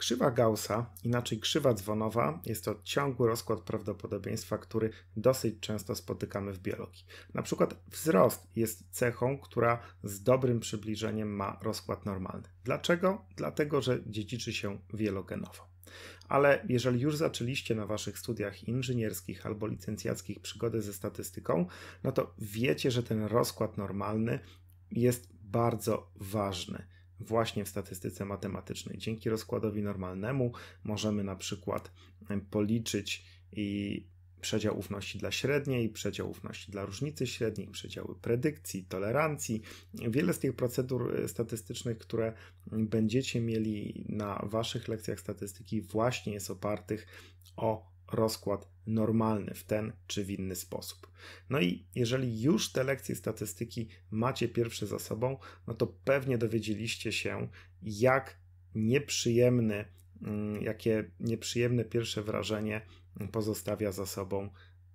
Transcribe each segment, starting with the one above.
Krzywa Gaussa, inaczej krzywa dzwonowa, jest to ciągły rozkład prawdopodobieństwa, który dosyć często spotykamy w biologii. Na przykład wzrost jest cechą, która z dobrym przybliżeniem ma rozkład normalny. Dlaczego? Dlatego, że dziedziczy się wielogenowo. Ale jeżeli już zaczęliście na waszych studiach inżynierskich albo licencjackich przygodę ze statystyką, no to wiecie, że ten rozkład normalny jest bardzo ważny właśnie w statystyce matematycznej. Dzięki rozkładowi normalnemu możemy na przykład policzyć i przedział ufności dla średniej, przedział ufności dla różnicy średniej, przedziały predykcji, tolerancji. Wiele z tych procedur e, statystycznych, które będziecie mieli na waszych lekcjach statystyki, właśnie jest opartych o rozkład normalny w ten czy w inny sposób. No i jeżeli już te lekcje statystyki macie pierwsze za sobą, no to pewnie dowiedzieliście się, jak nieprzyjemny, mm, jakie nieprzyjemne pierwsze wrażenie pozostawia za sobą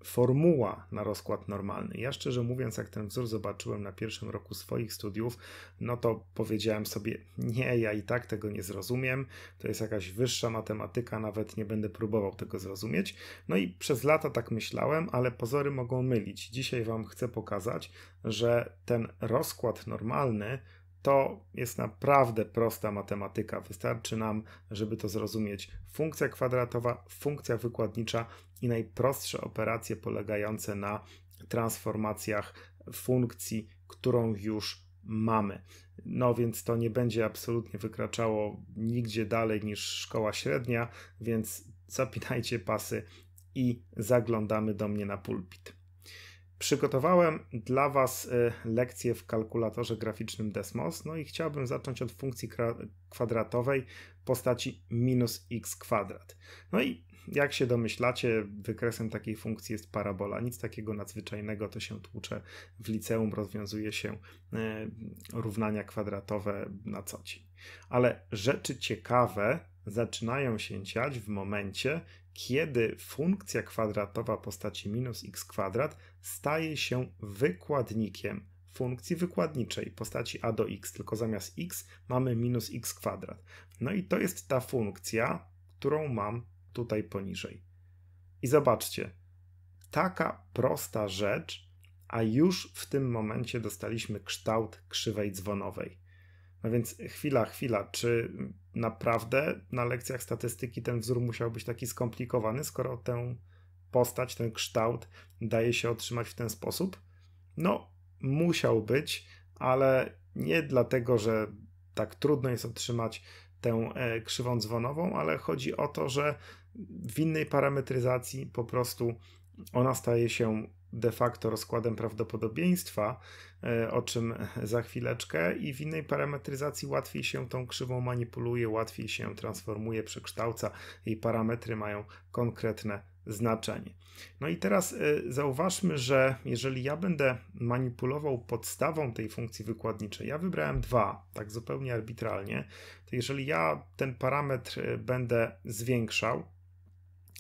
formuła na rozkład normalny. Ja szczerze mówiąc, jak ten wzór zobaczyłem na pierwszym roku swoich studiów, no to powiedziałem sobie, nie, ja i tak tego nie zrozumiem, to jest jakaś wyższa matematyka, nawet nie będę próbował tego zrozumieć. No i przez lata tak myślałem, ale pozory mogą mylić. Dzisiaj Wam chcę pokazać, że ten rozkład normalny to jest naprawdę prosta matematyka. Wystarczy nam, żeby to zrozumieć, funkcja kwadratowa, funkcja wykładnicza i najprostsze operacje polegające na transformacjach funkcji, którą już mamy. No więc to nie będzie absolutnie wykraczało nigdzie dalej niż szkoła średnia, więc zapinajcie pasy i zaglądamy do mnie na pulpit. Przygotowałem dla Was y, lekcję w kalkulatorze graficznym Desmos, no i chciałbym zacząć od funkcji kwadratowej postaci minus x kwadrat. No i jak się domyślacie, wykresem takiej funkcji jest parabola. Nic takiego nadzwyczajnego, to się tłucze w liceum, rozwiązuje się e, równania kwadratowe na co dzień. Ale rzeczy ciekawe zaczynają się ciać w momencie, kiedy funkcja kwadratowa postaci minus x kwadrat staje się wykładnikiem funkcji wykładniczej postaci a do x, tylko zamiast x mamy minus x kwadrat. No i to jest ta funkcja, którą mam tutaj poniżej. I zobaczcie, taka prosta rzecz, a już w tym momencie dostaliśmy kształt krzywej dzwonowej. No więc chwila, chwila, czy naprawdę na lekcjach statystyki ten wzór musiał być taki skomplikowany, skoro tę postać, ten kształt daje się otrzymać w ten sposób? No, musiał być, ale nie dlatego, że tak trudno jest otrzymać tę e, krzywą dzwonową, ale chodzi o to, że w innej parametryzacji po prostu ona staje się de facto rozkładem prawdopodobieństwa, e, o czym za chwileczkę, i w innej parametryzacji łatwiej się tą krzywą manipuluje, łatwiej się transformuje, przekształca, jej parametry mają konkretne znaczenie. No i teraz y, zauważmy, że jeżeli ja będę manipulował podstawą tej funkcji wykładniczej, ja wybrałem dwa, tak zupełnie arbitralnie, to jeżeli ja ten parametr y, będę zwiększał,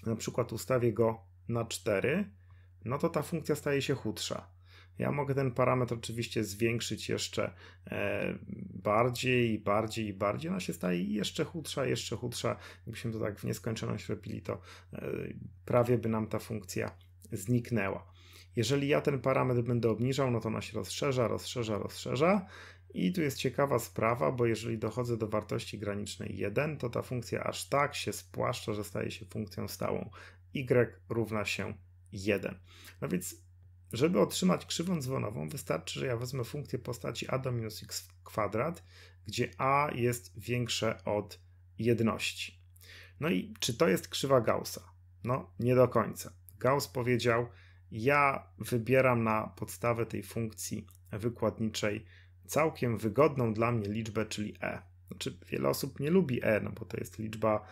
na przykład ustawię go na 4, no to ta funkcja staje się chudsza. Ja mogę ten parametr oczywiście zwiększyć jeszcze e, bardziej i bardziej i bardziej. Ona się staje jeszcze chudsza, jeszcze chudsza. Jakbyśmy to tak w nieskończoność robili, to e, prawie by nam ta funkcja zniknęła. Jeżeli ja ten parametr będę obniżał, no to ona się rozszerza, rozszerza, rozszerza. I tu jest ciekawa sprawa, bo jeżeli dochodzę do wartości granicznej 1, to ta funkcja aż tak się spłaszcza, że staje się funkcją stałą. y równa się 1. No więc żeby otrzymać krzywą dzwonową wystarczy, że ja wezmę funkcję postaci a do minus x kwadrat, gdzie a jest większe od jedności. No i czy to jest krzywa Gaussa? No, nie do końca. Gauss powiedział, ja wybieram na podstawę tej funkcji wykładniczej całkiem wygodną dla mnie liczbę, czyli e. Znaczy, wiele osób nie lubi e, no bo to jest liczba,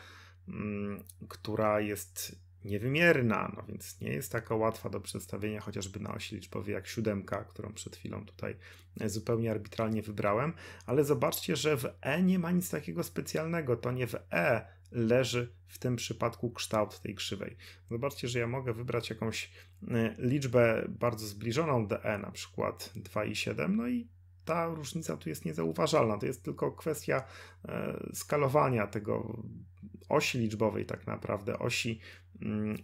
mm, która jest niewymierna, no więc nie jest taka łatwa do przedstawienia chociażby na osi liczbowej jak siódemka, którą przed chwilą tutaj e, zupełnie arbitralnie wybrałem, ale zobaczcie, że w E nie ma nic takiego specjalnego, to nie w E leży w tym przypadku kształt tej krzywej. Zobaczcie, że ja mogę wybrać jakąś e, liczbę bardzo zbliżoną do E, na przykład 2,7, no i ta różnica tu jest niezauważalna. To jest tylko kwestia e, skalowania tego osi liczbowej, tak naprawdę osi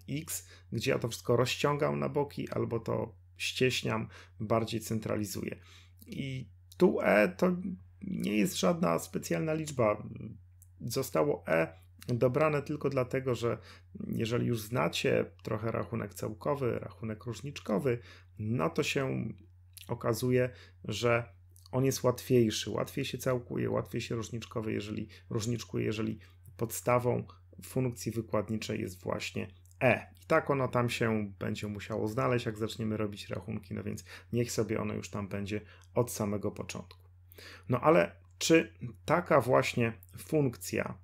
X, gdzie ja to wszystko rozciągam na boki albo to ścieśniam, bardziej centralizuję. I tu E to nie jest żadna specjalna liczba. Zostało E dobrane tylko dlatego, że jeżeli już znacie trochę rachunek całkowy, rachunek różniczkowy, no to się okazuje, że on jest łatwiejszy. Łatwiej się całkuje, łatwiej się różniczkowy, jeżeli różniczkuje, jeżeli podstawą funkcji wykładniczej jest właśnie E. I tak ono tam się będzie musiało znaleźć, jak zaczniemy robić rachunki, no więc niech sobie ono już tam będzie od samego początku. No ale czy taka właśnie funkcja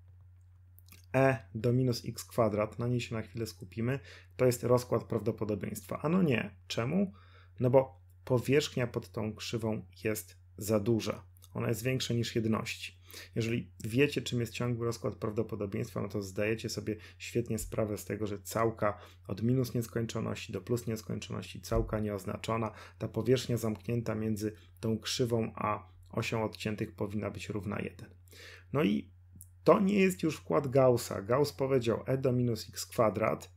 e do minus x kwadrat, na niej się na chwilę skupimy, to jest rozkład prawdopodobieństwa. Ano nie. Czemu? No bo powierzchnia pod tą krzywą jest za duża ona jest większa niż jedności. Jeżeli wiecie, czym jest ciągły rozkład prawdopodobieństwa, no to zdajecie sobie świetnie sprawę z tego, że całka od minus nieskończoności do plus nieskończoności, całka nieoznaczona, ta powierzchnia zamknięta między tą krzywą a osią odciętych powinna być równa 1. No i to nie jest już wkład Gaussa. Gauss powiedział e do minus x kwadrat,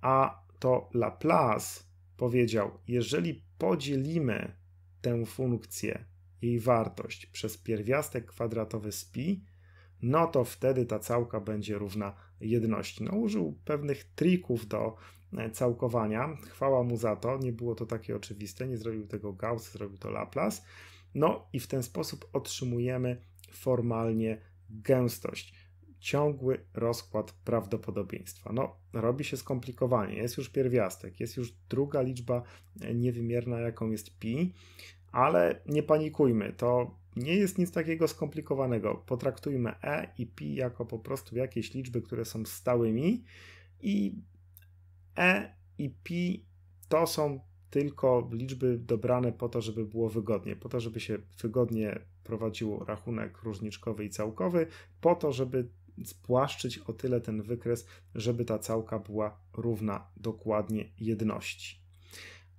a to Laplace powiedział, jeżeli podzielimy tę funkcję jej wartość przez pierwiastek kwadratowy z pi, no to wtedy ta całka będzie równa jedności. No, użył pewnych trików do e, całkowania. Chwała mu za to, nie było to takie oczywiste, nie zrobił tego Gauss, zrobił to Laplace. No i w ten sposób otrzymujemy formalnie gęstość. Ciągły rozkład prawdopodobieństwa. No, robi się skomplikowanie. Jest już pierwiastek, jest już druga liczba e, niewymierna, jaką jest pi. Ale nie panikujmy, to nie jest nic takiego skomplikowanego. Potraktujmy e i pi jako po prostu jakieś liczby, które są stałymi i e i pi to są tylko liczby dobrane po to, żeby było wygodnie, po to, żeby się wygodnie prowadził rachunek różniczkowy i całkowy, po to, żeby spłaszczyć o tyle ten wykres, żeby ta całka była równa dokładnie jedności.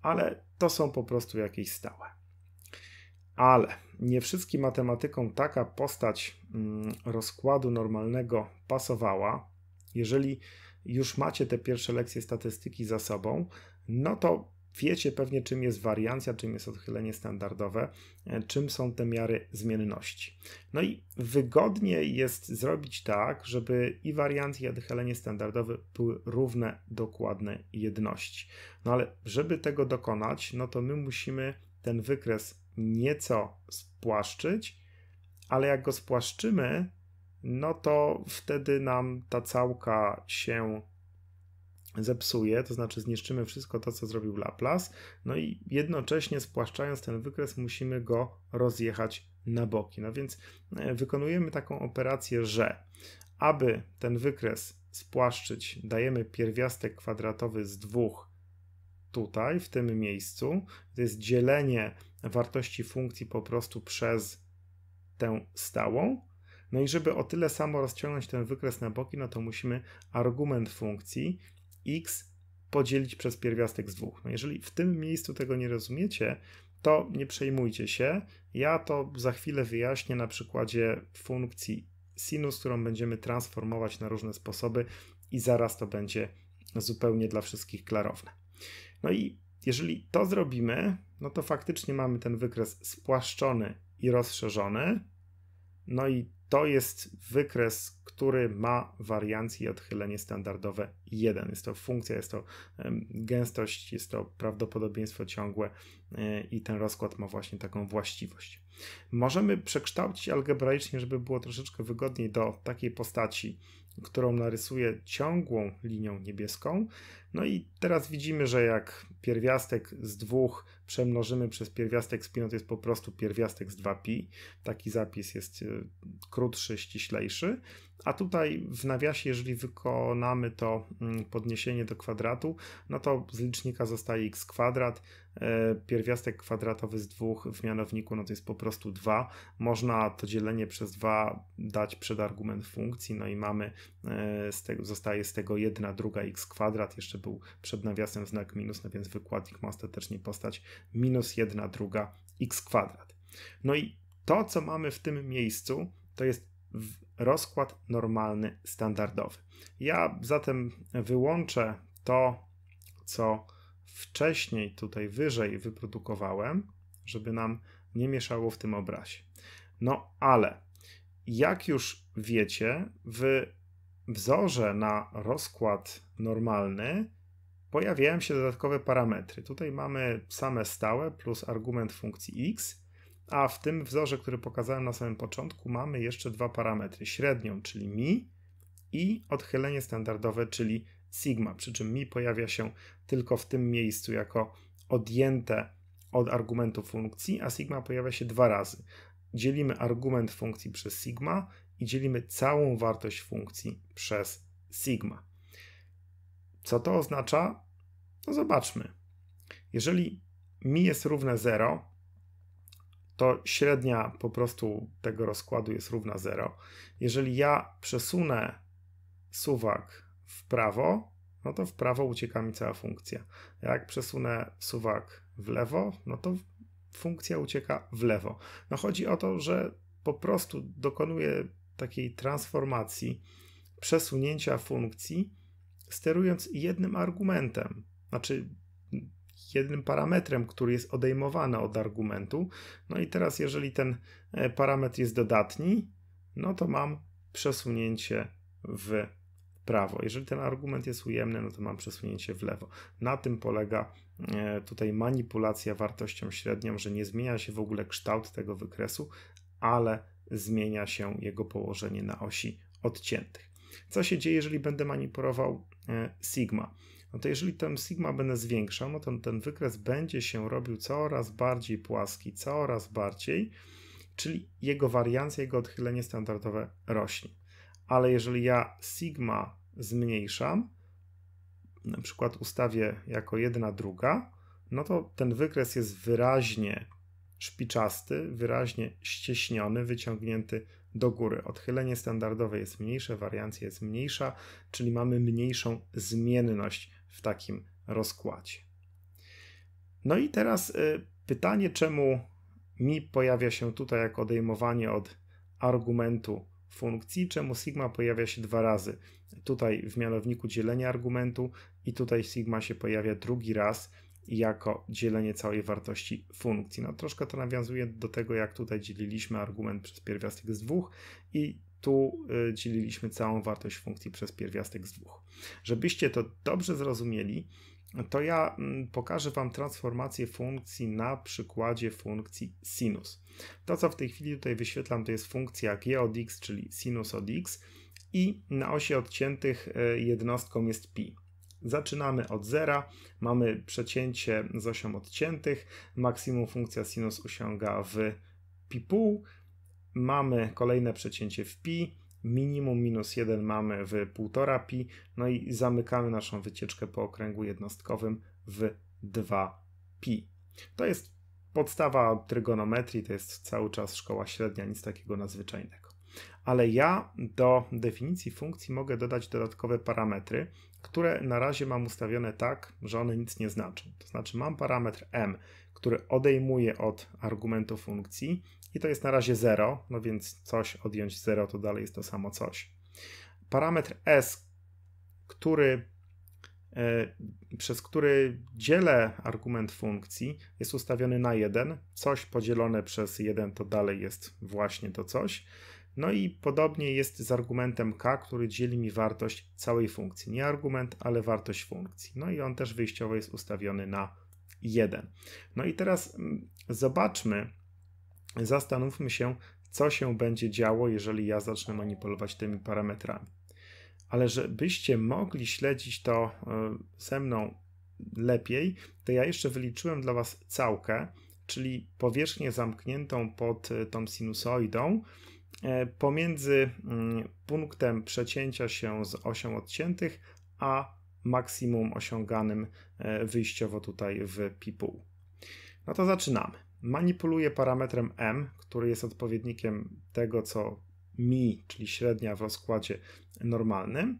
Ale to są po prostu jakieś stałe ale nie wszystkim matematykom taka postać mm, rozkładu normalnego pasowała. Jeżeli już macie te pierwsze lekcje statystyki za sobą, no to wiecie pewnie, czym jest wariancja, czym jest odchylenie standardowe, e, czym są te miary zmienności. No i wygodnie jest zrobić tak, żeby i wariancja, i odchylenie standardowe były równe, dokładne jedności. No ale żeby tego dokonać, no to my musimy ten wykres nieco spłaszczyć, ale jak go spłaszczymy, no to wtedy nam ta całka się zepsuje, to znaczy zniszczymy wszystko to, co zrobił Laplace, no i jednocześnie spłaszczając ten wykres musimy go rozjechać na boki. No więc e, wykonujemy taką operację, że aby ten wykres spłaszczyć, dajemy pierwiastek kwadratowy z dwóch tutaj, w tym miejscu. To jest dzielenie wartości funkcji po prostu przez tę stałą. No i żeby o tyle samo rozciągnąć ten wykres na boki, no to musimy argument funkcji x podzielić przez pierwiastek z dwóch. No jeżeli w tym miejscu tego nie rozumiecie, to nie przejmujcie się. Ja to za chwilę wyjaśnię na przykładzie funkcji sinus, którą będziemy transformować na różne sposoby i zaraz to będzie zupełnie dla wszystkich klarowne. No i jeżeli to zrobimy, no to faktycznie mamy ten wykres spłaszczony i rozszerzony. No i to jest wykres, który ma wariancję i odchylenie standardowe 1. Jest to funkcja, jest to gęstość, jest to prawdopodobieństwo ciągłe e, i ten rozkład ma właśnie taką właściwość. Możemy przekształcić algebraicznie, żeby było troszeczkę wygodniej do takiej postaci, którą narysuję ciągłą linią niebieską. No i teraz widzimy, że jak pierwiastek z dwóch przemnożymy przez pierwiastek z pi, no to jest po prostu pierwiastek z 2pi. Taki zapis jest e, krótszy, ściślejszy. A tutaj w nawiasie, jeżeli wykonamy to mm, podniesienie do kwadratu, no to z licznika zostaje x kwadrat. E, pierwiastek kwadratowy z dwóch w mianowniku, no to jest po prostu 2. Można to dzielenie przez 2 dać przed argument funkcji, no i mamy, e, z tego, zostaje z tego jedna, druga x kwadrat, jeszcze był przed nawiasem znak minus, no więc wykładnik ma ostatecznie postać minus 1 druga x kwadrat. No i to, co mamy w tym miejscu, to jest rozkład normalny, standardowy. Ja zatem wyłączę to, co wcześniej tutaj wyżej wyprodukowałem, żeby nam nie mieszało w tym obrazie. No ale jak już wiecie, w wzorze na rozkład normalny pojawiają się dodatkowe parametry. Tutaj mamy same stałe plus argument funkcji x, a w tym wzorze, który pokazałem na samym początku, mamy jeszcze dwa parametry: średnią, czyli mi, i odchylenie standardowe, czyli sigma. Przy czym mi pojawia się tylko w tym miejscu jako odjęte od argumentu funkcji, a sigma pojawia się dwa razy. Dzielimy argument funkcji przez sigma i dzielimy całą wartość funkcji przez sigma. Co to oznacza? No zobaczmy. Jeżeli mi jest równe 0, to średnia po prostu tego rozkładu jest równa 0. Jeżeli ja przesunę suwak w prawo, no to w prawo ucieka mi cała funkcja. Jak przesunę suwak w lewo, no to funkcja ucieka w lewo. No chodzi o to, że po prostu dokonuje takiej transformacji, przesunięcia funkcji, sterując jednym argumentem, znaczy jednym parametrem, który jest odejmowany od argumentu. No i teraz, jeżeli ten e, parametr jest dodatni, no to mam przesunięcie w prawo. Jeżeli ten argument jest ujemny, no to mam przesunięcie w lewo. Na tym polega e, tutaj manipulacja wartością średnią, że nie zmienia się w ogóle kształt tego wykresu, ale zmienia się jego położenie na osi odciętych. Co się dzieje, jeżeli będę manipulował e, sigma? No to jeżeli ten sigma będę zwiększał, no to ten wykres będzie się robił coraz bardziej płaski, coraz bardziej, czyli jego wariancja, jego odchylenie standardowe rośnie. Ale jeżeli ja sigma zmniejszam, na przykład ustawię jako jedna druga, no to ten wykres jest wyraźnie szpiczasty, wyraźnie ścieśniony, wyciągnięty do góry. Odchylenie standardowe jest mniejsze, wariancja jest mniejsza, czyli mamy mniejszą zmienność w takim rozkładzie. No i teraz y, pytanie, czemu mi pojawia się tutaj jako odejmowanie od argumentu funkcji, czemu sigma pojawia się dwa razy. Tutaj w mianowniku dzielenia argumentu i tutaj sigma się pojawia drugi raz jako dzielenie całej wartości funkcji. No troszkę to nawiązuje do tego, jak tutaj dzieliliśmy argument przez pierwiastek z dwóch i tu y, dzieliliśmy całą wartość funkcji przez pierwiastek z dwóch. Żebyście to dobrze zrozumieli, to ja mm, pokażę Wam transformację funkcji na przykładzie funkcji sinus. To, co w tej chwili tutaj wyświetlam, to jest funkcja g od x, czyli sinus od x i na osi odciętych y, jednostką jest pi. Zaczynamy od zera, mamy przecięcie z osią odciętych, maksimum funkcja sinus osiąga w pi pół, mamy kolejne przecięcie w pi, minimum minus 1 mamy w 1,5 pi, no i zamykamy naszą wycieczkę po okręgu jednostkowym w 2 pi. To jest podstawa trygonometrii, to jest cały czas szkoła średnia, nic takiego nadzwyczajnego. Ale ja do definicji funkcji mogę dodać dodatkowe parametry, które na razie mam ustawione tak, że one nic nie znaczą. To znaczy mam parametr m, który odejmuje od argumentu funkcji i to jest na razie 0, no więc coś odjąć 0 to dalej jest to samo coś. Parametr s, który e, przez który dzielę argument funkcji, jest ustawiony na 1. Coś podzielone przez 1 to dalej jest właśnie to coś. No i podobnie jest z argumentem k, który dzieli mi wartość całej funkcji. Nie argument, ale wartość funkcji. No i on też wyjściowo jest ustawiony na 1. No i teraz mm, zobaczmy, zastanówmy się, co się będzie działo, jeżeli ja zacznę manipulować tymi parametrami. Ale żebyście mogli śledzić to y, ze mną lepiej, to ja jeszcze wyliczyłem dla Was całkę, czyli powierzchnię zamkniętą pod y, tą sinusoidą, E, pomiędzy mm, punktem przecięcia się z osią odciętych, a maksimum osiąganym e, wyjściowo tutaj w pipuł. No to zaczynamy. Manipuluję parametrem m, który jest odpowiednikiem tego, co mi, czyli średnia w rozkładzie normalnym.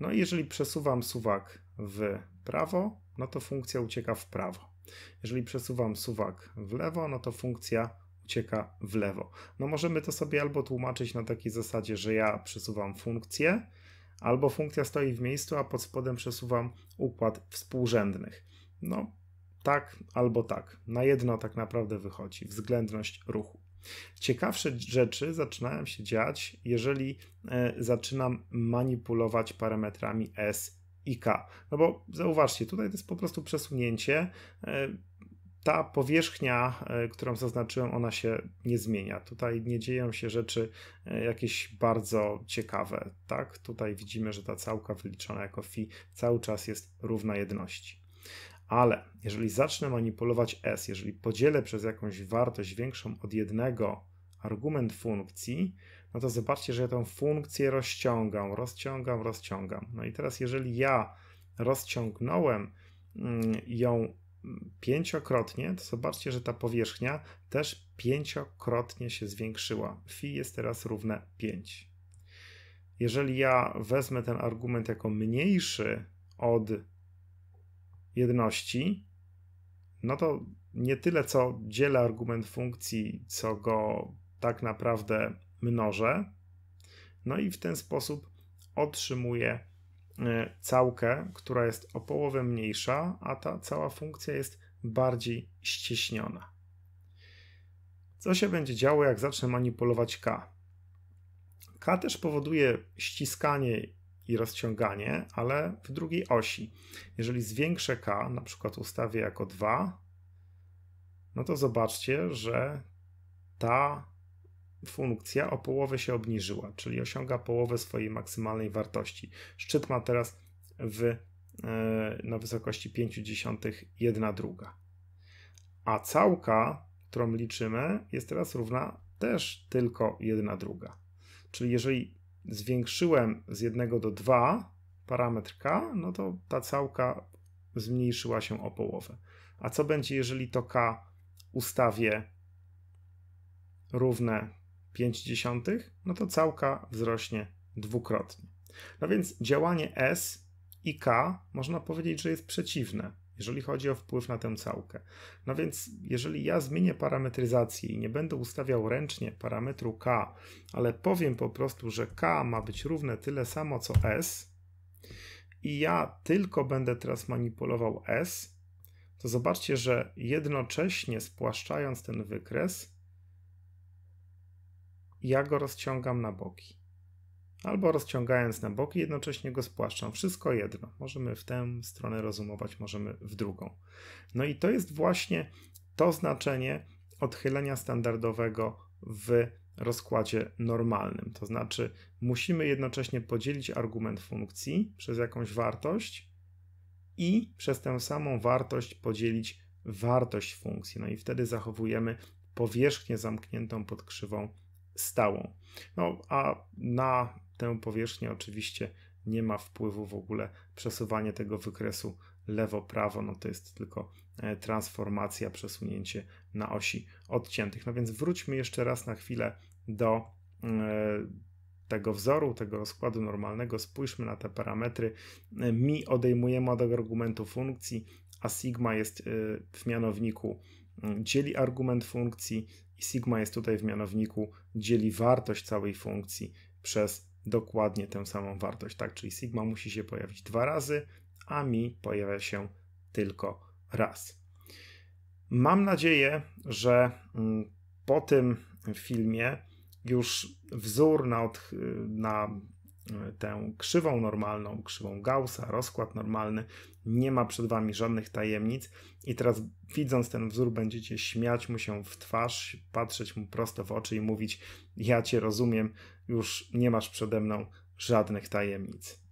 No i jeżeli przesuwam suwak w prawo, no to funkcja ucieka w prawo. Jeżeli przesuwam suwak w lewo, no to funkcja ucieka w lewo. No możemy to sobie albo tłumaczyć na takiej zasadzie, że ja przesuwam funkcję, albo funkcja stoi w miejscu, a pod spodem przesuwam układ współrzędnych. No tak albo tak. Na jedno tak naprawdę wychodzi względność ruchu. Ciekawsze rzeczy zaczynają się dziać, jeżeli e, zaczynam manipulować parametrami S i K. No bo zauważcie, tutaj to jest po prostu przesunięcie. E, ta powierzchnia, e, którą zaznaczyłem, ona się nie zmienia. Tutaj nie dzieją się rzeczy e, jakieś bardzo ciekawe, tak? Tutaj widzimy, że ta całka wyliczona jako phi cały czas jest równa jedności. Ale jeżeli zacznę manipulować s, jeżeli podzielę przez jakąś wartość większą od jednego argument funkcji, no to zobaczcie, że ja tę funkcję rozciągam, rozciągam, rozciągam. No i teraz jeżeli ja rozciągnąłem mm, ją pięciokrotnie, to zobaczcie, że ta powierzchnia też pięciokrotnie się zwiększyła. Phi jest teraz równe 5. Jeżeli ja wezmę ten argument jako mniejszy od jedności, no to nie tyle co dzielę argument funkcji, co go tak naprawdę mnożę. No i w ten sposób otrzymuję Y, całkę, która jest o połowę mniejsza, a ta cała funkcja jest bardziej ściśniona. Co się będzie działo, jak zacznę manipulować K? K też powoduje ściskanie i rozciąganie, ale w drugiej osi. Jeżeli zwiększę K, na przykład ustawię jako 2, no to zobaczcie, że ta funkcja o połowę się obniżyła, czyli osiąga połowę swojej maksymalnej wartości. Szczyt ma teraz w, e, na wysokości 0,5 druga. A całka, którą liczymy, jest teraz równa też tylko 1,2. druga. Czyli jeżeli zwiększyłem z 1 do 2 parametr k, no to ta całka zmniejszyła się o połowę. A co będzie, jeżeli to k ustawię równe 0,5, no to całka wzrośnie dwukrotnie. No więc działanie S i K można powiedzieć, że jest przeciwne, jeżeli chodzi o wpływ na tę całkę. No więc jeżeli ja zmienię parametryzację i nie będę ustawiał ręcznie parametru K, ale powiem po prostu, że K ma być równe tyle samo co S i ja tylko będę teraz manipulował S, to zobaczcie, że jednocześnie spłaszczając ten wykres, ja go rozciągam na boki. Albo rozciągając na boki, jednocześnie go spłaszczam. Wszystko jedno. Możemy w tę stronę rozumować, możemy w drugą. No i to jest właśnie to znaczenie odchylenia standardowego w rozkładzie normalnym. To znaczy, musimy jednocześnie podzielić argument funkcji przez jakąś wartość i przez tę samą wartość podzielić wartość funkcji. No i wtedy zachowujemy powierzchnię zamkniętą pod krzywą stałą. No a na tę powierzchnię oczywiście nie ma wpływu w ogóle przesuwanie tego wykresu lewo-prawo, no to jest tylko e, transformacja, przesunięcie na osi odciętych. No więc wróćmy jeszcze raz na chwilę do e, tego wzoru, tego rozkładu normalnego, spójrzmy na te parametry. E, mi odejmujemy od argumentu funkcji, a sigma jest w mianowniku dzieli argument funkcji, i sigma jest tutaj w mianowniku, dzieli wartość całej funkcji przez dokładnie tę samą wartość, tak? Czyli sigma musi się pojawić dwa razy, a mi pojawia się tylko raz. Mam nadzieję, że mm, po tym filmie już wzór na, od, na E, tę krzywą normalną, krzywą Gaussa, rozkład normalny, nie ma przed wami żadnych tajemnic i teraz widząc ten wzór będziecie śmiać mu się w twarz, patrzeć mu prosto w oczy i mówić ja cię rozumiem, już nie masz przede mną żadnych tajemnic.